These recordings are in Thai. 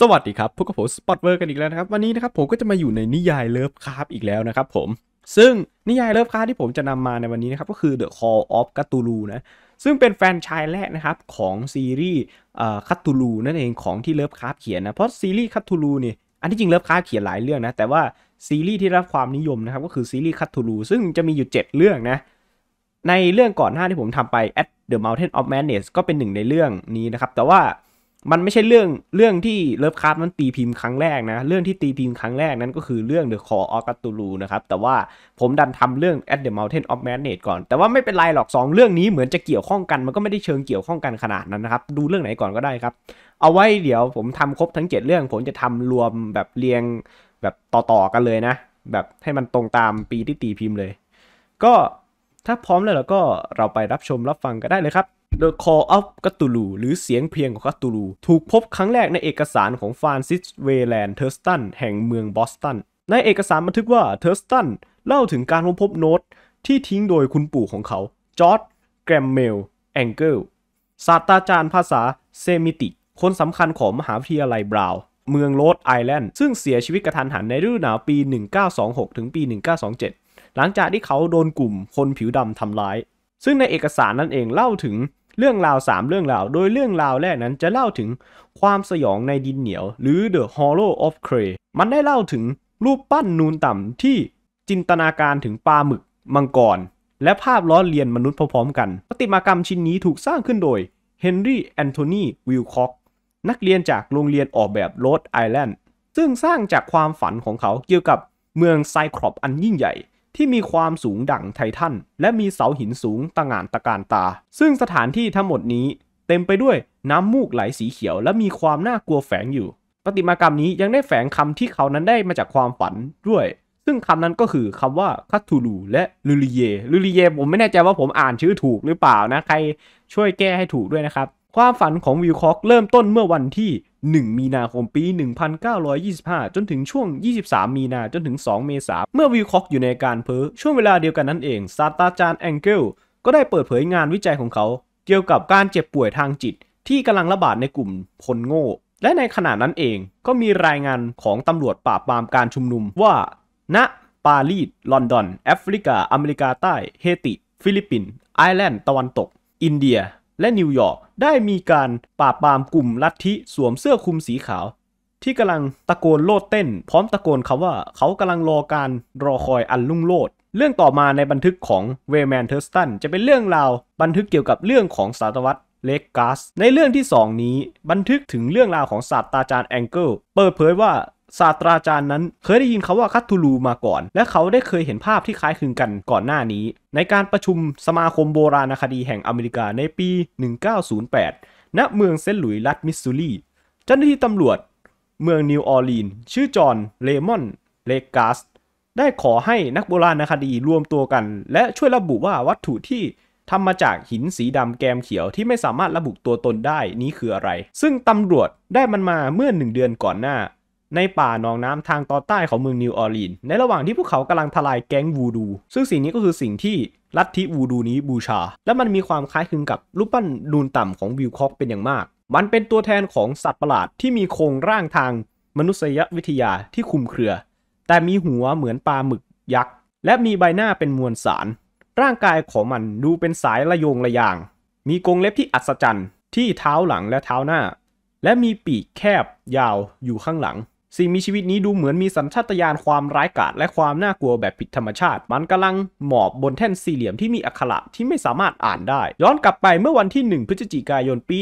สวัสดีครับพบกับผมสปอตเวอร์กันอีกแล้วนะครับวันนี้นะครับผมก็จะมาอยู่ในนิยายเลิฟคาร์อีกแล้วนะครับผมซึ่งนิยายเลิฟคาร์ที่ผมจะนำมาในวันนี้นะครับก็คือ The Call of Cthulhu นะซึ่งเป็นแฟนชายแรกนะครับของซีรีส์คัตตูลูนั่นเองของที่เลิฟคาร์เขียนนะเพราะซีรีส์คัตตูลูเนี่ยอันที่จริงเลิฟคาร์เขียนหลายเรื่องนะแต่ว่าซีรีส์ที่รับความนิยมนะครับก็คือซีรีส์คัตตูลูซึ่งจะมีอยู่ 7 เรื่องนะในเรื่องก่อนหน้าที่ผมทำไป At the Mountain of Madness ก็เป็นหนึ่งในเรื่องนี้นะครับแต่ว่ามันไม่ใช่เรื่องเรื่องที่เลิฟคราฟมันตีพิมพ์ครั้งแรกนะเรื่องที่ตีพิมพ์ครั้งแรกนั้นก็คือเรื่องเดอะคอ l ออ c t h ตูลูนะครับแต่ว่าผมดันทำเรื่อง At the Mountain of Madness ก่อน แต่ว่าไม่เป็นไรหรอก 2 เรื่องนี้เหมือนจะเกี่ยวข้องกันมันก็ไม่ได้เชิงเกี่ยวข้องกันขนาดนั้นนะครับ ดูเรื่องไหนก่อนก็ได้ครับเอาไว้เดี๋ยวผมทำครบทั้ง 7 เรื่องผมจะทำรวมแบบเรียง แบบต่อๆกันเลยนะ แบบให้มันตรงตามปีที่ตีพิมพ์เลย ก็ถ้าพร้อมแล้วเราก็เราไปรับชมรับฟังกันได้เลยครับ The Call of Cthulhu หรือเสียงเพียงของคัตูลูถูกพบครั้งแรกในเอกสารของฟานซิสเวแลนเทอร์สตัน แห่งเมืองบอสตัน ในเอกสารบันทึกว่าเทอร์สตันเล่าถึงการค้นพบโน้ตที่ทิ้งโดยคุณปู่ของเขาจอร์ดแกรมเมลแองเกิลศาสตราจารย์ภาษาเซมิติ คนสำคัญของมหาวิทยาลัยบราว์เมืองโรดไอแลนด์ซึ่งเสียชีวิตกระทันหันในฤดูหนาวปี 1926ถึงปี 1927 หลังจากที่เขาโดนกลุ่ม คนผิวดำทำร้ายซึ่งในเอกสารนั่นเองเล่าถึงเรื่องราว 3 เรื่องราวโดยเรื่องราวแรกนั้นจะเล่าถึงความสยองในดินเหนียว หรือ The Hollow of Clay มันได้เล่าถึงรูปปั้นนูนต่ำที่จินตนาการถึงปลาหมึกมังกร และภาพล้อเลียนมนุษย์พร้อมๆกันปฏติมากรรมชิ้นนี้ถูกสร้างขึ้นโดยเฮนรี่แอนโทนีวิลคอกนักเรียนจากโรงเรียนออกแบบโรดไอแลนด์ซึ่งสร้างจากความฝันของเขาเกี่ยวกับเมืองไซครอปอันยิ่งใหญ่ที่มีความสูงดั่งไททันและมีเสาหินสูงต่างานตะการตา ซึ่งสถานที่ทั้งหมดนี้เต็มไปด้วยน้ำมูกไหลสีเขียว และมีความน่ากลัวแฝงอยู่ ปฏิมากรรมนี้ยังได้แฝงคำที่เขานั้นได้มาจากความฝันด้วย ซึ่งคำนั้นก็คือคำว่าคัตทูลูและลูลิเยลูลิเย ผมไม่แน่ใจว่าผมอ่านชื่อถูกหรือเปล่านะใครช่วยแก้ให้ถูกด้วยนะครับความฝันของวิลคอกเริ่มต้นเมื่อวันที่ 1 มีนาคม ปี 1925 จนถึงช่วง 23 มีนาจนถึง 2 เมษาเมื่อวิลคอกอยู่ในการเพ้อช่วงเวลาเดียวกันนั่นเองศาสตราจารย์แองเกิลก็ได้เปิดเผยงานวิจัยของเขาเกี่ยวกับการเจ็บป่วยทางจิตที่กำลังระบาดในกลุ่มคนโง่ และในขณะนั้นเองก็มีรายงานของตำรวจปราบปรามการชุมนุมว่าณนะปารีส ลอนดอนแอฟริกา อเมริกาใต้ เฮติ ฟิลิปปินส์ไอร์แลนด์ ตะวันตก อินเดียและนิวยอร์กได้มีการปราบปรามกลุ่มลัทธิสวมเสื้อคลุมสีขาว ที่กำลังตะโกนโลดเต้น พร้อมตะโกนคำว่า เขากำลังรอการรอคอยอันลุ่งโลด เรื่องต่อมาในบันทึกของเวแมนเทอร์สตันจะเป็นเรื่องราวบันทึกเกี่ยวกับเรื่องของศาสตรวัตรเลกัสในเรื่องที่ 2 นี้บันทึกถึงเรื่องราวของศาสตราจารย์แองเกิลเปิดเผยว่าศาสตราจารย์นั้นเคยได้ยินเขาว่าคัตทูลูมาก่อน และเขาได้เคยเห็นภาพที่คล้ายคลึงกันก่อนหน้านี้ ในการประชุมสมาคมโบราณคดีแห่งอเมริกาในปี 1908 ณ เมืองเซนต์หลุยส์รัฐมิสซูรีเจ้าหน้าที่ตำรวจเมืองนิวออร์ลีน ชื่อจอห์นเลมอนเลกัสได้ขอให้นักโบราณคดีรวมตัวกัน และช่วยระบุว่าวัตถุที่ทำมาจากหินสีดำแกมเขียวที่ไม่สามารถระบุตัวตนได้นี้คืออะไร ซึ่งตำรวจได้มันมาเมื่อหนึ่งเดือนก่อนหน้าในป่าหนองน้ำทางตอนใต้ของเมืองนิวออร์ลีนในระหว่างที่พวกเขากำลังทลายแก๊งวูดูซึ่งสิ่งนี้ก็คือสิ่งที่ลัทธิวูดูนี้บูชา และมันมีความคล้ายคลึงกับรูปปั้นนูนต่ำของวิลคอกเป็นอย่างมาก มันเป็นตัวแทนของสัตว์ประหลาดที่มีโครงร่างทางมนุษยวิทยาที่คุมเครือ แต่มีหัวเหมือนปลาหมึกยักษ์และมีใบหน้าเป็นมวลสาร ร่างกายของมันดูเป็นสายระโยงระยาง มีกรงเล็บที่อัศจรรย์ที่เท้าหลังและเท้าหน้า และมีปีกแคบยาวอยู่ข้างหลังสิ่งมีชีวิตนี้ดูเหมือนมีสัญชาตญาณความร้ายกาจและความน่ากลัวแบบผิดธรรมชาติ มันกำลังหมอบบนแท่นสี่เหลี่ยมที่มีอักขระที่ไม่สามารถอ่านได้ ย้อนกลับไปเมื่อวันที่ 1พฤศจิกายนปี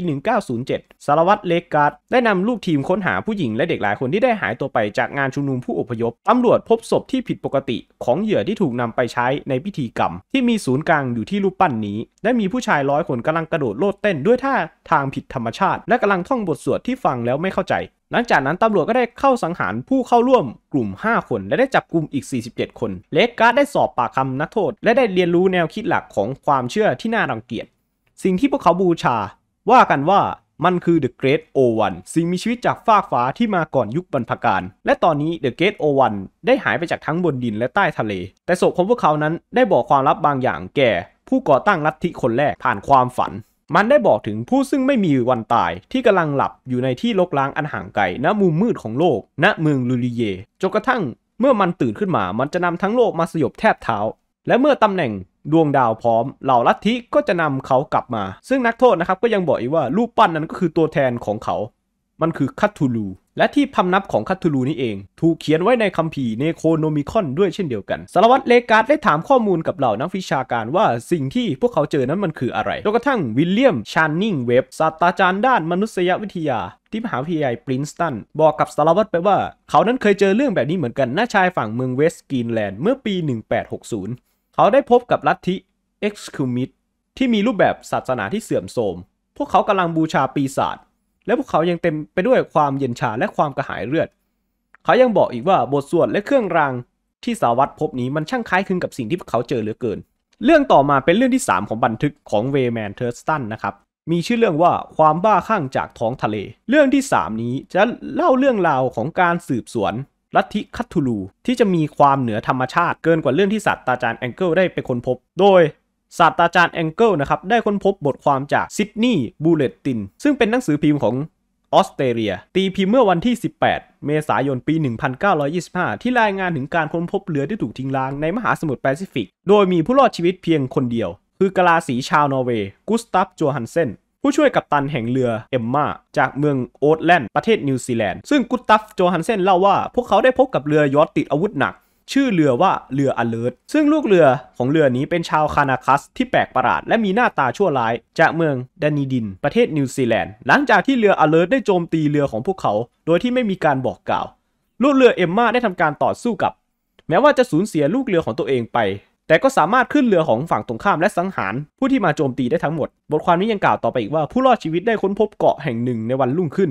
1907สารวัตรเลกาดได้นำลูกทีมค้นหาผู้หญิงและเด็กหลายคนที่ได้หายตัวไปจากงานชุมนุมผู้อพยพ ตำรวจพบศพที่ผิดปกติ ของเหยื่อที่ถูกนำไปใช้ในพิธีกรรมที่มีศูนย์กลางอยู่ที่รูปปั้นนี้ และมีผู้ชายร้อยคนกำลังกระโดดโลดเต้นด้วยท่าทางผิดธรรมชาติและกำลังท่องบทสวดที่ฟังแล้วไม่เข้าใจหลังจากนั้นตำรวจก็ได้เข้าสังหารผู้เข้าร่วมกลุ่ม 5 คนและได้จับกลุ่มอีก 47 คนเลดการ์ดได้สอบปากคำนักโทษ และได้เรียนรู้แนวคิดหลักของความเชื่อที่น่ารังเกียจ สิ่งที่พวกเขาบูชาว่ากันว่ามันคือ The Great O1 สิ่งมีชีวิตจากฟากฟ้าที่มาก่อนยุคบรรพการ และตอนนี้ The Great O1 ได้หายไปจากทั้งบนดินและใต้ทะเล แต่ศพของพวกเขานั้นได้บอกความลับบางอย่างแก่ ผู้ก่อตั้งลัทธิคนแรกผ่านความฝันมันได้บอกถึงผู้ซึ่งไม่มีวันตายที่กำลังหลับอยู่ในที่ลกล้างอันห่างไกลณมุมมืดของโลก ณเมืองลูริเยจนกระทั่งเมื่อมันตื่นขึ้นมา มันจะนำทั้งโลกมาสยบแทบเท้า และเมื่อตำแหน่งดวงดาวพร้อมเหล่าลัทธิก็จะนำเขากลับมา ซึ่งนักโทษนะครับก็ยังบอกอีกว่ารูปปั้นนั้นก็คือตัวแทนของเขา มันคือคัตทูลูและที่พำนับของคัตทูลูนี่เอง ถูกเขียนไว้ในคัมภีร์เนโคโนมิคอนด้วยเช่นเดียวกันสารวัตรเลกาดได้ถามข้อมูลกับเหล่านักวิชาการว่าสิ่งที่พวกเขาเจอนั้นมันคืออะไรจนกระทั่งวิลเลียมชานนิงเว็บศาสตราจารย์ด้านมนุษยวิทยา ที่มหาวิทยาลัยปรินสตัน บอกกับสารวัตรไปว่าเขานั้นเคยเจอเรื่องแบบนี้เหมือนกันหน้าชายฝั่งเมืองเวสต์กรีนแลนด์เมื่อปี 1860 เขาได้พบกับลัทธิเอ็กซ์คูมิดที่มีรูปแบบศาสนาที่เสื่อมโทรมพวกเขากำลังบูชาปีศาจและพวกเขายังเต็มไปด้วยความเย็นชาและความกระหายเลือด เขายังบอกอีกว่าบทสวดและเครื่องรางที่สาวัตพบนี้มันช่างคล้ายคลึงกับสิ่งที่พวกเขาเจอเหลือเกิน เรื่องต่อมาเป็นเรื่องที่ 3 ของบันทึกของเวแมนเทอร์สตันนะครับ มีชื่อเรื่องว่าความบ้าคลั่งจากท้องทะเล เรื่องที่ 3 นี้จะเล่าเรื่องราวของการสืบสวนลัทธิคัตทูลูที่จะมีความเหนือธรรมชาติเกินกว่าเรื่องที่ศาสตราจารย์แองเกิลได้ไปค้นพบโดยศาสตราจารย์แองเกิลนะครับได้ค้นพบบทความจากซิดนีย์บูเลตติน ซึ่งเป็นหนังสือพิมพ์ของออสเตรเลีย ตีพิมพ์เมื่อวันที่ 18 เมษายนปี 1925 ที่รายงานถึงการค้นพบเรือที่ถูกทิ้งร้างในมหาสมุทรแปซิฟิกโดยมีผู้รอดชีวิตเพียงคนเดียว คือกลาสีชาวนอร์เวย์กุสตัฟจัฮันเซนผู้ช่วยกัปตันแห่งเรือเอ็มมาจากเมืองโอ๊ตแลนด์ประเทศนิวซีแลนด์ซึ่งกุสตัฟจัฮันเซนเล่าว่าพวกเขาได้พบกับเรือยอทติดอาวุธหนักชื่อเรือว่าเรืออเลิร์ตซึ่งลูกเรือของเรือนี้เป็นชาวคานาคัสที่แปลกประหลาดและมีหน้าตาชั่วร้ายจากเมืองดานีดิน ประเทศนิวซีแลนด์ หลังจากที่เรืออเลิร์ตได้โจมตีเรือของพวกเขา โดยที่ไม่มีการบอกกล่าว ลูกเรือเอมมาได้ทำการต่อสู้กับ แม้ว่าจะสูญเสียลูกเรือของตัวเองไป แต่ก็สามารถขึ้นเรือของฝั่งตรงข้ามและสังหาร ผู้ที่มาโจมตีได้ทั้งหมด บทความนี้ยังกล่าวต่อไปอีกว่า ผู้รอดชีวิตได้ค้นพบเกาะแห่งหนึ่งในวันรุ่งขึ้น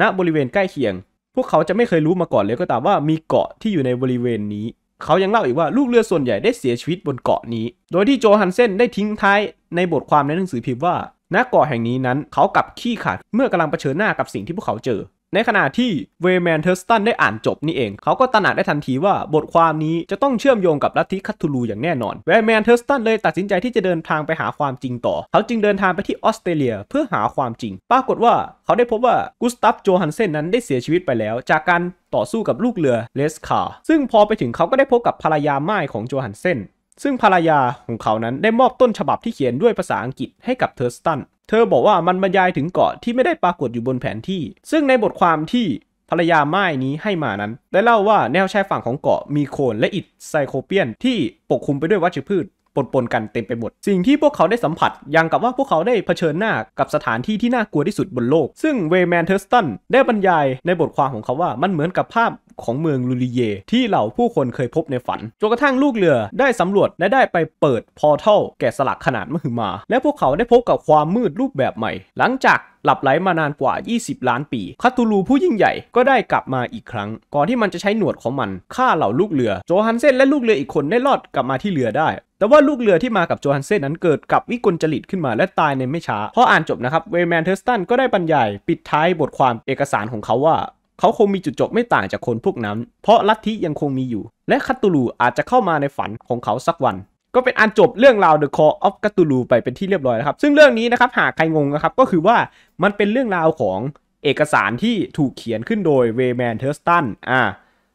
ณบริเวณใกล้เคียงพวกเขาจะไม่เคยรู้มาก่อนเลยก็ตามว่ามีเกาะที่อยู่ในบริเวณนี้ เขายังเล่าอีกว่าลูกเรือส่วนใหญ่ได้เสียชีวิตบนเกาะนี้ โดยที่โจฮันเซนได้ทิ้งท้ายในบทความในหนังสือพิมพ์ว่าณเกาะแห่งนี้นั้นเขากลับขี้ขาด เมื่อกำลังเผชิญหน้ากับสิ่งที่พวกเขาเจอในขณะที่เวแมนเทอร์สตันได้อ่านจบนี่เอง เขาก็ตระหนักได้ทันทีว่าบทความนี้จะต้องเชื่อมโยงกับลัทธิคัตทูลูอย่างแน่นอน เวแมนเทอร์สตันเลยตัดสินใจที่จะเดินทางไปหาความจริงต่อ เขาจึงเดินทางไปที่ออสเตรเลียเพื่อหาความจริง ปรากฏว่าเขาได้พบว่ากุสตัฟโจฮันเซนนั้นได้เสียชีวิตไปแล้ว จากการต่อสู้กับลูกเรือเลสคาซึ่งพอไปถึงเขาก็ได้พบกับภรรยาไม้ของโจฮันเซนซึ่งภรรยาของเขานั้นได้มอบต้นฉบับที่เขียนด้วยภาษาอังกฤษให้กับเทอร์สตัน เธอบอกว่ามันบรรยายถึงเกาะที่ไม่ได้ปรากฏอยู่บนแผนที่ ซึ่งในบทความที่ภรรยาไม้นี้ให้มานั้น ได้เล่าว่าแนวชายฝั่งของเกาะมีโคลนและอิฐไซโคเปียนที่ปกคลุมไปด้วยวัชพืช ปนปนกันเต็มไปหมด สิ่งที่พวกเขาได้สัมผัสยังกับว่าพวกเขาได้เผชิญหน้ากับสถานที่ที่น่ากลัวที่สุดบนโลก ซึ่งเวแมนเทอร์สตันได้บรรยายในบทความของเขาว่ามันเหมือนกับภาพของเมืองลูลิเย ที่เหล่าผู้คนเคยพบในฝัน จนกระทั่งลูกเรือได้สำรวจ และได้ไปเปิดพอร์ทัลแกะสลักขนาดมหึมา และพวกเขาได้พบกับความมืดรูปแบบใหม่ หลังจากหลับไหลมานานกว่า 20 ล้านปีคาตูลูผู้ยิ่งใหญ่ก็ได้กลับมาอีกครั้ง ก่อนที่มันจะใช้หนวดของมันฆ่าเหล่าลูกเรือ โจฮันเซนและลูกเรืออีกคนได้รอดกลับมาที่เรือได้ แต่ว่าลูกเรือที่มากับโจฮันเซนนั้นเกิดกับวิกลจริตขึ้นมาและตายในไม่ช้าพออ่านจบนะครับ เวแมนเทอร์สตัน ก็ได้บรรยายปิดท้ายบทความเอกสารของเขาว่าเขาคงมีจุดจบไม่ต่างจากคนพวกนั้น เพราะลัทธิยังคงมีอยู่ และคัตตูลูอาจจะเข้ามาในฝันของเขาสักวัน ก็เป็นอันจบเรื่องราว The Call of c t u l u ไปเป็นที่เรียบร้อยแล้วครับ ซึ่งเรื่องนี้นะครับหากใครงงนะครับก็คือว่ามันเป็นเรื่องราวของเอกสารที่ถูกเขียนขึ้นโดยเวแมนเทอร์สตัน อ่า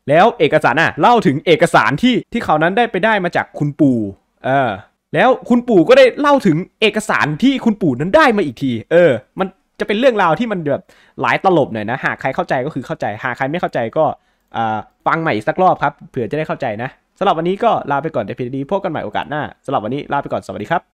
แล้วเอกสารน่ะเล่าถึงเอกสารที่ที่เขานั้นได้ไปได้มาจากคุณปู่เออแล้วคุณปู่ก็ได้เล่าถึงเอกสารที่คุณปู่นั้นได้มาอีกที เออ มันจะเป็นเรื่องราวที่มันแบบหลายตลบหน่อยนะหากใครเข้าใจก็คือเข้าใจหากใครไม่เข้าใจก็ฟังใหม่อีกสักรอบครับเผื่อจะได้เข้าใจนะสำหรับวันนี้ก็ลาไปก่อนแต่เพียงดีพบกันใหม่โอกาสหน้าสำหรับวันนี้ลาไปก่อนสวัสดีครับ